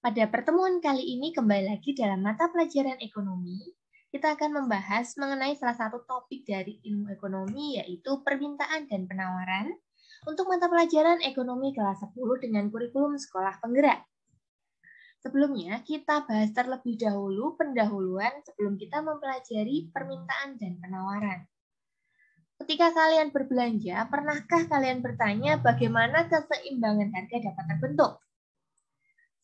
Pada pertemuan kali ini kembali lagi dalam mata pelajaran ekonomi, kita akan membahas mengenai salah satu topik dari ilmu ekonomi yaitu permintaan dan penawaran untuk mata pelajaran ekonomi kelas 10 dengan kurikulum sekolah penggerak. Sebelumnya, kita bahas terlebih dahulu pendahuluan sebelum kita mempelajari permintaan dan penawaran. Ketika kalian berbelanja, pernahkah kalian bertanya bagaimana keseimbangan harga dapat terbentuk?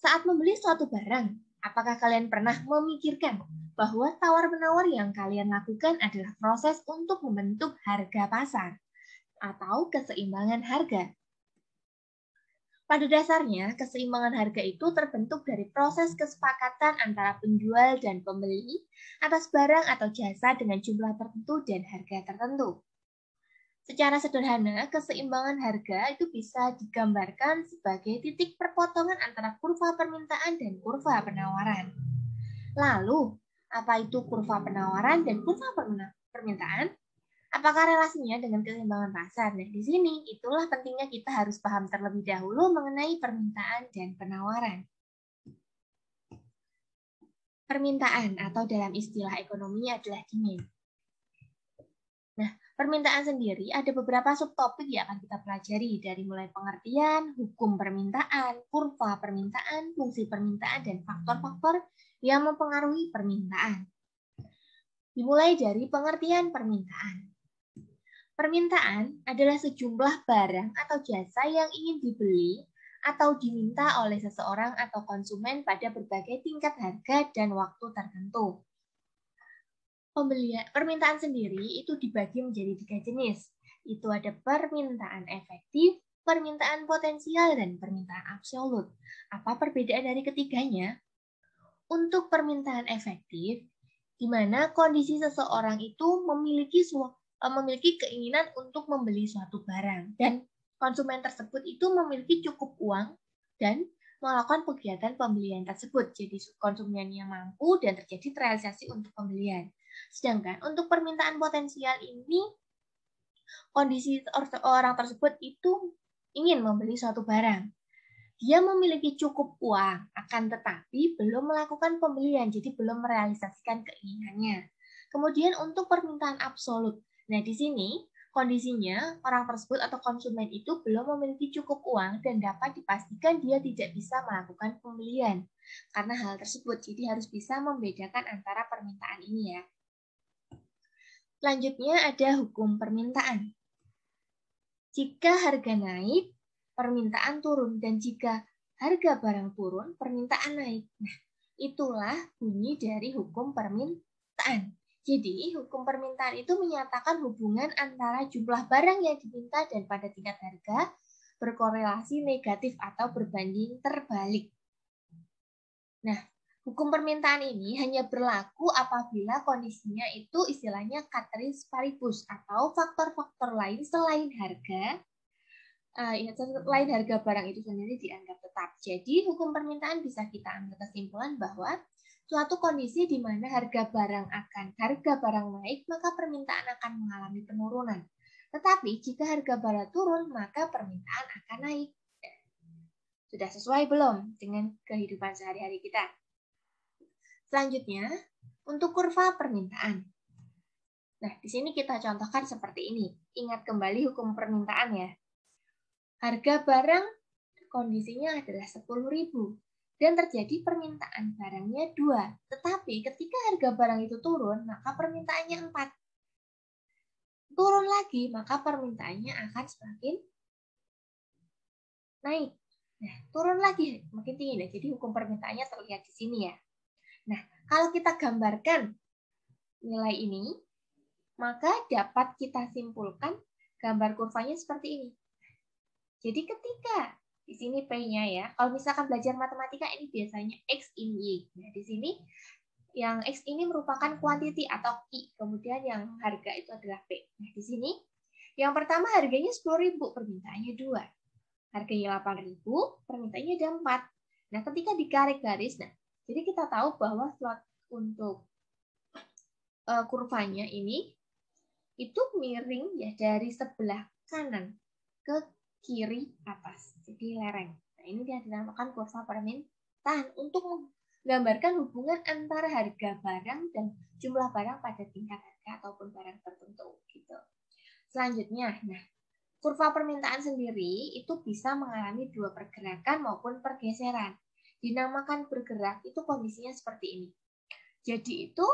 Saat membeli suatu barang, apakah kalian pernah memikirkan bahwa tawar-menawar yang kalian lakukan adalah proses untuk membentuk harga pasar atau keseimbangan harga? Pada dasarnya, keseimbangan harga itu terbentuk dari proses kesepakatan antara penjual dan pembeli atas barang atau jasa dengan jumlah tertentu dan harga tertentu. Secara sederhana, keseimbangan harga itu bisa digambarkan sebagai titik perpotongan antara kurva permintaan dan kurva penawaran. Lalu, apa itu kurva penawaran dan kurva permintaan? Apakah relasinya dengan keseimbangan pasar? Nah, di sini itulah pentingnya kita harus paham terlebih dahulu mengenai permintaan dan penawaran. Permintaan atau dalam istilah ekonomi adalah demand permintaan sendiri ada beberapa subtopik yang akan kita pelajari dari mulai pengertian, hukum permintaan, kurva permintaan, fungsi permintaan, dan faktor-faktor yang mempengaruhi permintaan. Dimulai dari pengertian permintaan. Permintaan adalah sejumlah barang atau jasa yang ingin dibeli atau diminta oleh seseorang atau konsumen pada berbagai tingkat harga dan waktu tertentu pembelian permintaan sendiri itu dibagi menjadi tiga jenis. Itu ada permintaan efektif, permintaan potensial, dan permintaan absolut. Apa perbedaan dari ketiganya? Untuk permintaan efektif, di mana kondisi seseorang itu memiliki eh, memiliki keinginan untuk membeli suatu barang dan konsumen tersebut itu memiliki cukup uang dan melakukan kegiatan pembelian tersebut. Jadi konsumennya mampu dan terjadi realisasi untuk pembelian. Sedangkan untuk permintaan potensial ini, kondisi orang tersebut itu ingin membeli suatu barang. Dia memiliki cukup uang, akan tetapi belum melakukan pembelian, jadi belum merealisasikan keinginannya. Kemudian untuk permintaan absolut. Nah, di sini kondisinya orang tersebut atau konsumen itu belum memiliki cukup uang dan dapat dipastikan dia tidak bisa melakukan pembelian karena hal tersebut. Jadi harus bisa membedakan antara permintaan ini ya. Selanjutnya ada hukum permintaan. Jika harga naik, permintaan turun. Dan jika harga barang turun, permintaan naik. Nah, itulah bunyi dari hukum permintaan. Jadi, hukum permintaan itu menyatakan hubungan antara jumlah barang yang diminta dan pada tingkat harga berkorelasi negatif atau berbanding terbalik. Nah, Hukum permintaan ini hanya berlaku apabila kondisinya itu istilahnya kateris paribus atau faktor-faktor lain selain harga, eh, ya, selain harga barang itu sendiri dianggap tetap. Jadi hukum permintaan bisa kita ambil kesimpulan bahwa suatu kondisi di mana harga barang akan harga barang naik, maka permintaan akan mengalami penurunan. Tetapi jika harga barang turun, maka permintaan akan naik. Sudah sesuai belum dengan kehidupan sehari-hari kita? Selanjutnya, untuk kurva permintaan. Nah, di sini kita contohkan seperti ini. Ingat kembali hukum permintaan ya. Harga barang kondisinya adalah 10.000 dan terjadi permintaan barangnya 2. Tetapi ketika harga barang itu turun, maka permintaannya 4. Turun lagi, maka permintaannya akan semakin naik. Nah, turun lagi, makin tinggi. Nah, jadi hukum permintaannya terlihat di sini ya. Nah, kalau kita gambarkan nilai ini, maka dapat kita simpulkan gambar kurvanya seperti ini. Jadi ketika di sini P-nya ya, kalau misalkan belajar matematika ini biasanya X ini Y. Nah, di sini yang X ini merupakan quantity atau I, kemudian yang harga itu adalah P. Nah, di sini yang pertama harganya 10.000, permintaannya 2. Harganya 8.000, permintaannya ada 4. Nah, ketika dikarik garis, nah jadi kita tahu bahwa slot untuk uh, kurvanya ini itu miring ya dari sebelah kanan ke kiri atas, jadi lereng. Nah, ini dia dinamakan kurva permintaan untuk menggambarkan hubungan antara harga barang dan jumlah barang pada tingkat harga ataupun barang tertentu gitu. Selanjutnya, nah kurva permintaan sendiri itu bisa mengalami dua pergerakan maupun pergeseran dinamakan bergerak itu kondisinya seperti ini. Jadi itu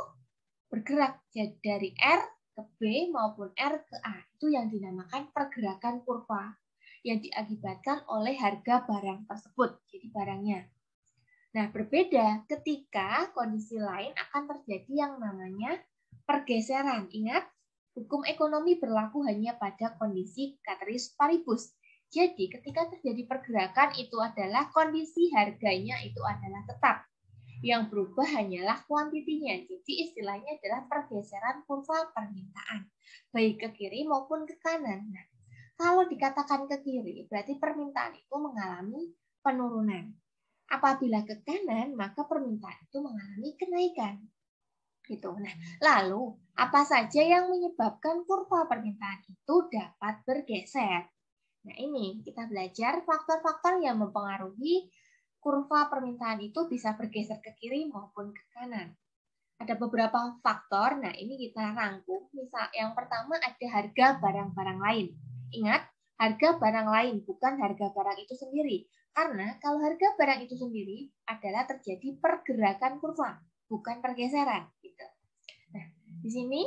bergerak dari R ke B maupun R ke A. Itu yang dinamakan pergerakan kurva yang diakibatkan oleh harga barang tersebut, jadi barangnya. Nah, berbeda ketika kondisi lain akan terjadi yang namanya pergeseran. Ingat, hukum ekonomi berlaku hanya pada kondisi kateris paribus. Jadi ketika terjadi pergerakan itu adalah kondisi harganya itu adalah tetap. Yang berubah hanyalah kuantitinya. Jadi istilahnya adalah pergeseran kurva permintaan. Baik ke kiri maupun ke kanan. Nah, kalau dikatakan ke kiri, berarti permintaan itu mengalami penurunan. Apabila ke kanan, maka permintaan itu mengalami kenaikan gitu. Nah, lalu apa saja yang menyebabkan kurva permintaan itu dapat bergeser? Nah ini kita belajar faktor-faktor yang mempengaruhi kurva permintaan itu bisa bergeser ke kiri maupun ke kanan. Ada beberapa faktor, nah ini kita rangkum. Misal yang pertama ada harga barang-barang lain. Ingat, harga barang lain bukan harga barang itu sendiri. Karena kalau harga barang itu sendiri adalah terjadi pergerakan kurva, bukan pergeseran. Gitu. Nah, di sini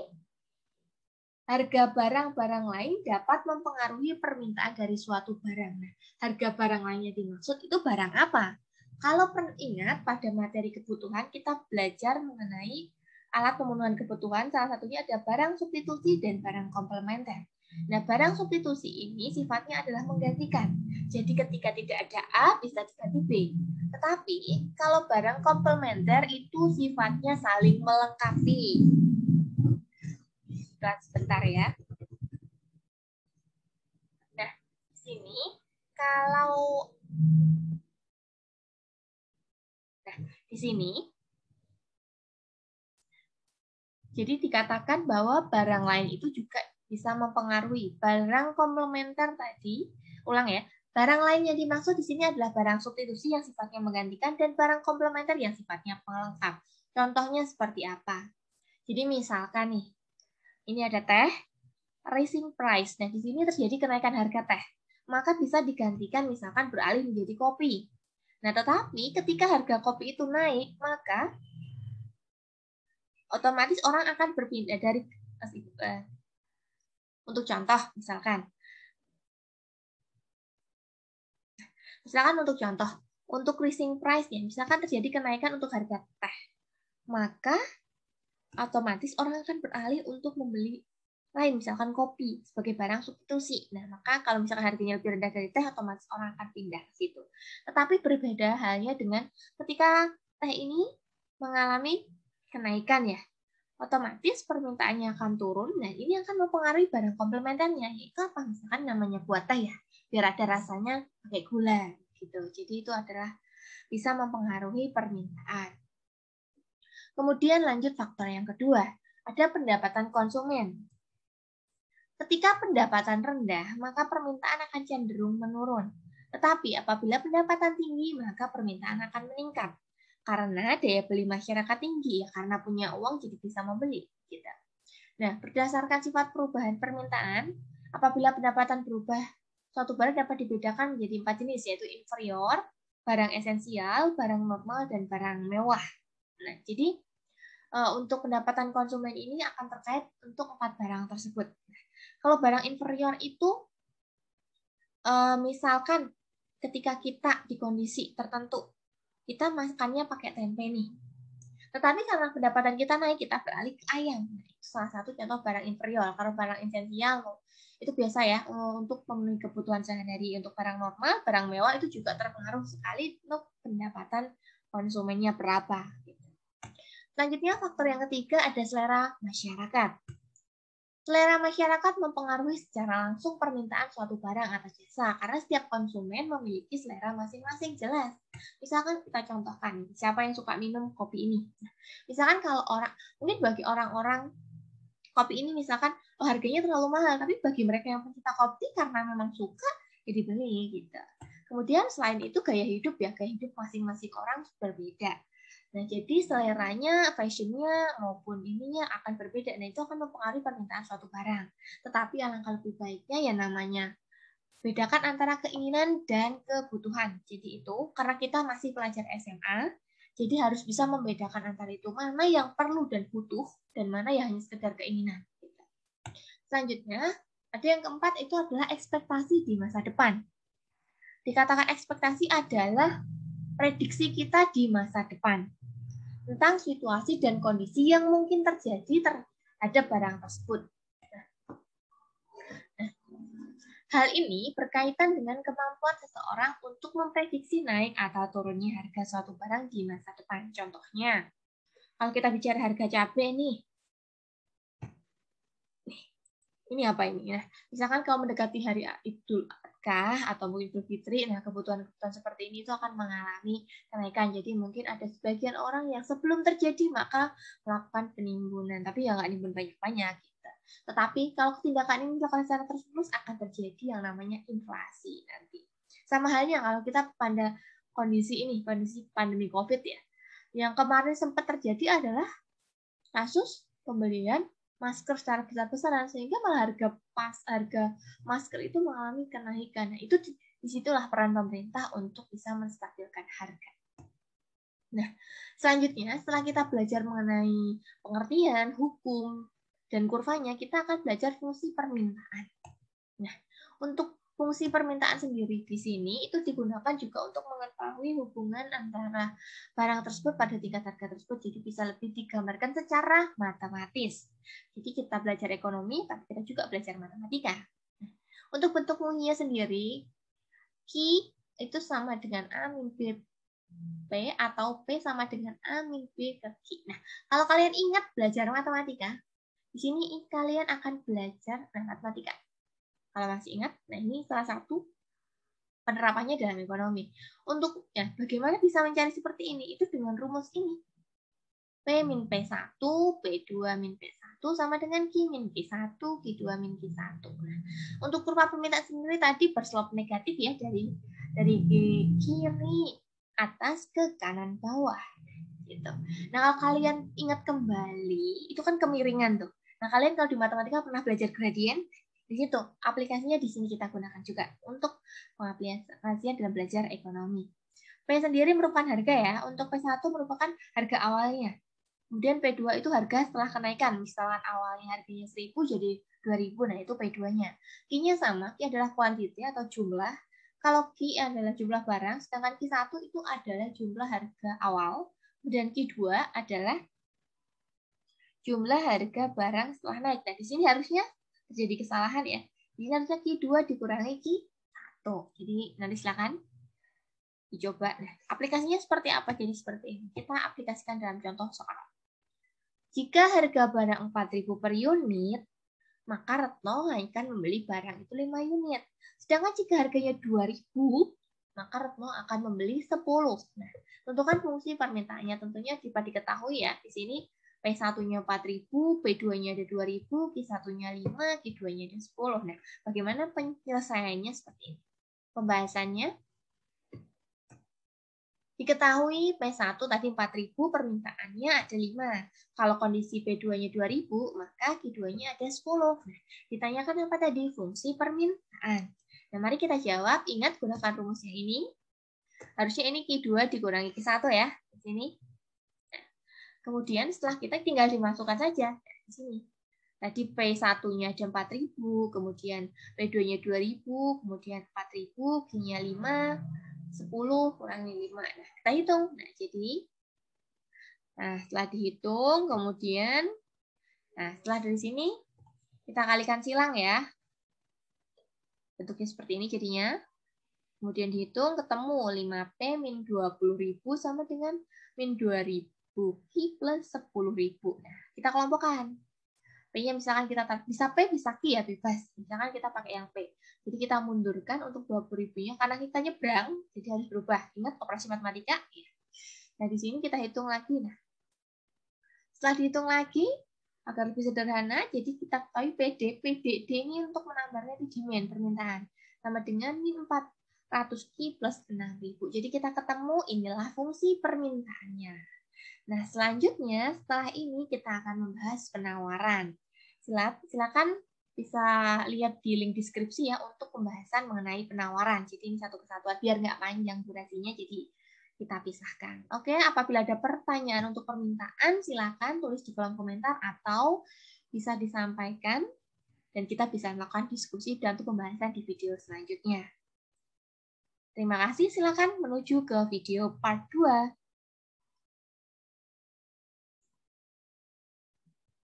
harga barang-barang lain dapat mempengaruhi permintaan dari suatu barang. Nah, harga barang lainnya dimaksud itu barang apa? Kalau ingat pada materi kebutuhan kita belajar mengenai alat pemenuhan kebutuhan salah satunya ada barang substitusi dan barang komplementer. Nah, barang substitusi ini sifatnya adalah menggantikan. Jadi ketika tidak ada A bisa diganti B. Tetapi kalau barang komplementer itu sifatnya saling melengkapi buka sebentar ya. Nah, di sini kalau Nah, di sini jadi dikatakan bahwa barang lain itu juga bisa mempengaruhi barang komplementer tadi. Ulang ya, barang lain yang dimaksud di sini adalah barang substitusi yang sifatnya menggantikan dan barang komplementer yang sifatnya pengelengkap. Contohnya seperti apa? Jadi misalkan nih, ini ada teh, rising price. Nah, di sini terjadi kenaikan harga teh. Maka bisa digantikan misalkan beralih menjadi kopi. Nah, tetapi ketika harga kopi itu naik, maka otomatis orang akan berpindah dari eh, untuk contoh misalkan misalkan untuk contoh untuk rising price ya misalkan terjadi kenaikan untuk harga teh maka otomatis orang akan beralih untuk membeli lain, misalkan kopi sebagai barang substitusi. Nah, maka kalau misalkan harganya lebih rendah dari teh, otomatis orang akan pindah ke situ. Tetapi berbeda halnya dengan ketika teh ini mengalami kenaikan ya, otomatis permintaannya akan turun. Nah, ini akan mempengaruhi barang komplementernya, yaitu apa? Misalkan namanya buat teh ya, biar ada rasanya pakai gula gitu. Jadi itu adalah bisa mempengaruhi permintaan. Kemudian lanjut faktor yang kedua, ada pendapatan konsumen. Ketika pendapatan rendah, maka permintaan akan cenderung menurun. Tetapi apabila pendapatan tinggi, maka permintaan akan meningkat. Karena daya beli masyarakat tinggi, ya karena punya uang jadi bisa membeli. Gitu. Nah, berdasarkan sifat perubahan permintaan, apabila pendapatan berubah, suatu barang dapat dibedakan menjadi empat jenis, yaitu inferior, barang esensial, barang normal, dan barang mewah. Nah, jadi Eh, untuk pendapatan konsumen ini akan terkait untuk empat barang tersebut. Kalau barang inferior itu, eh, misalkan ketika kita di kondisi tertentu, kita makannya pakai tempe nih. Tetapi karena pendapatan kita naik, kita beralih ke ayam. itu salah satu contoh barang inferior. Kalau barang esensial, itu biasa ya, eh, untuk memenuhi kebutuhan sehari-hari. Untuk barang normal, barang mewah, itu juga terpengaruh sekali untuk pendapatan konsumennya berapa Selanjutnya faktor yang ketiga ada selera masyarakat. Selera masyarakat mempengaruhi secara langsung permintaan suatu barang atau jasa karena setiap konsumen memiliki selera masing-masing jelas. Misalkan kita contohkan siapa yang suka minum kopi ini. Nah, misalkan kalau orang mungkin bagi orang-orang kopi ini misalkan oh harganya terlalu mahal tapi bagi mereka yang pencinta kopi karena memang suka jadi ya beli gitu. Kemudian selain itu gaya hidup ya gaya hidup masing-masing orang berbeda Nah, jadi seleranya, fashionnya, maupun ininya akan berbeda. Nah, itu akan mempengaruhi permintaan suatu barang. Tetapi alangkah lebih baiknya ya namanya bedakan antara keinginan dan kebutuhan. Jadi itu karena kita masih pelajar SMA, jadi harus bisa membedakan antara itu mana yang perlu dan butuh dan mana yang hanya sekedar keinginan. Selanjutnya, ada yang keempat itu adalah ekspektasi di masa depan. Dikatakan ekspektasi adalah prediksi kita di masa depan tentang situasi dan kondisi yang mungkin terjadi terhadap barang tersebut. Nah, hal ini berkaitan dengan kemampuan seseorang untuk memprediksi naik atau turunnya harga suatu barang di masa depan. Contohnya, kalau kita bicara harga cabai nih, ini apa ini? Nah, misalkan kalau mendekati hari Idul kah atau mungkin Idul Fitri nah kebutuhan-kebutuhan seperti ini itu akan mengalami kenaikan jadi mungkin ada sebagian orang yang sebelum terjadi maka melakukan penimbunan tapi ya nggak nimbun banyak-banyak gitu tetapi kalau tindakan ini dilakukan secara terus-menerus akan terjadi yang namanya inflasi nanti sama halnya kalau kita pada kondisi ini kondisi pandemi COVID ya yang kemarin sempat terjadi adalah kasus pembelian masker secara besar-besaran sehingga malah harga pas harga masker itu mengalami kenaikan. Nah, itu disitulah peran pemerintah untuk bisa menstabilkan harga. Nah, selanjutnya setelah kita belajar mengenai pengertian, hukum, dan kurvanya, kita akan belajar fungsi permintaan. Nah, untuk fungsi permintaan sendiri di sini itu digunakan juga untuk mengetahui hubungan antara barang tersebut pada tingkat harga tersebut. Jadi bisa lebih digambarkan secara matematis. Jadi kita belajar ekonomi, tapi kita juga belajar matematika. Untuk bentuk fungsinya sendiri, Q itu sama dengan A min B, P atau P sama dengan A min B ke Q. Nah, kalau kalian ingat belajar matematika, di sini kalian akan belajar nah, matematika kalau masih ingat. Nah, ini salah satu penerapannya dalam ekonomi. Untuk ya, bagaimana bisa mencari seperti ini? Itu dengan rumus ini. P min P1, P2 min P1 sama dengan Q min p 1 Q2 min Q1. Nah, untuk kurva permintaan sendiri tadi berslop negatif ya dari dari kiri atas ke kanan bawah gitu. Nah, kalau kalian ingat kembali, itu kan kemiringan tuh. Nah, kalian kalau di matematika pernah belajar gradien, di situ, aplikasinya di sini kita gunakan juga untuk pengaplikasian dalam belajar ekonomi. P sendiri merupakan harga ya, untuk P1 merupakan harga awalnya. Kemudian P2 itu harga setelah kenaikan, misalkan awalnya harganya 1000 jadi 2000, nah itu P2-nya. Q-nya sama, Q adalah kuantiti atau jumlah. Kalau Q adalah jumlah barang, sedangkan Q1 itu adalah jumlah harga awal. Kemudian Q2 adalah jumlah harga barang setelah naik. Nah, di sini harusnya jadi kesalahan ya. Jadi harusnya Q2 dikurangi Q1. Jadi nanti silakan dicoba. Nah, aplikasinya seperti apa? Jadi seperti ini. Kita aplikasikan dalam contoh soal. Jika harga barang 4000 per unit, maka Retno akan membeli barang itu 5 unit. Sedangkan jika harganya 2000, maka Retno akan membeli 10. Nah, tentukan fungsi permintaannya tentunya dapat diketahui ya. Di sini P1-nya 4000, P2-nya ada 2000, Q1-nya 5, Q2-nya ada 10. Nah, bagaimana penyelesaiannya seperti ini? Pembahasannya Diketahui P1 tadi 4000 permintaannya ada 5. Kalau kondisi P2-nya 2000, maka Q2-nya ada 10. Nah, ditanyakan apa tadi? Fungsi permintaan. Nah, mari kita jawab. Ingat gunakan rumusnya ini. Harusnya ini Q2 dikurangi Q1 ya. Di sini Kemudian setelah kita tinggal dimasukkan saja di sini. Tadi P1-nya ada 4000, kemudian P2-nya 2000, kemudian 4000, G-nya 5, 10 kurangi 5. Nah, kita hitung. Nah, jadi nah setelah dihitung kemudian nah setelah dari sini kita kalikan silang ya. Bentuknya seperti ini jadinya. Kemudian dihitung ketemu 5P min 20.000 sama dengan min 2000 P plus sepuluh ribu. Nah, kita kelompokkan. P-nya misalkan kita tarik, bisa P, bisa Q ya, bebas. Misalkan kita pakai yang P. Jadi kita mundurkan untuk dua puluh ribunya, karena kita nyebrang, jadi harus berubah. Ingat operasi matematika? Ya. Nah, di sini kita hitung lagi. Nah, setelah dihitung lagi, agar lebih sederhana, jadi kita ketahui PD. d ini untuk menambahnya di demand, permintaan. Sama dengan min 400 Q plus 6000. Jadi kita ketemu inilah fungsi permintaannya. Nah, selanjutnya setelah ini kita akan membahas penawaran. Silakan bisa lihat di link deskripsi ya untuk pembahasan mengenai penawaran. Jadi ini satu kesatuan biar nggak panjang durasinya, jadi kita pisahkan. Oke, apabila ada pertanyaan untuk permintaan, silakan tulis di kolom komentar atau bisa disampaikan dan kita bisa melakukan diskusi dan untuk pembahasan di video selanjutnya. Terima kasih, silakan menuju ke video part 2.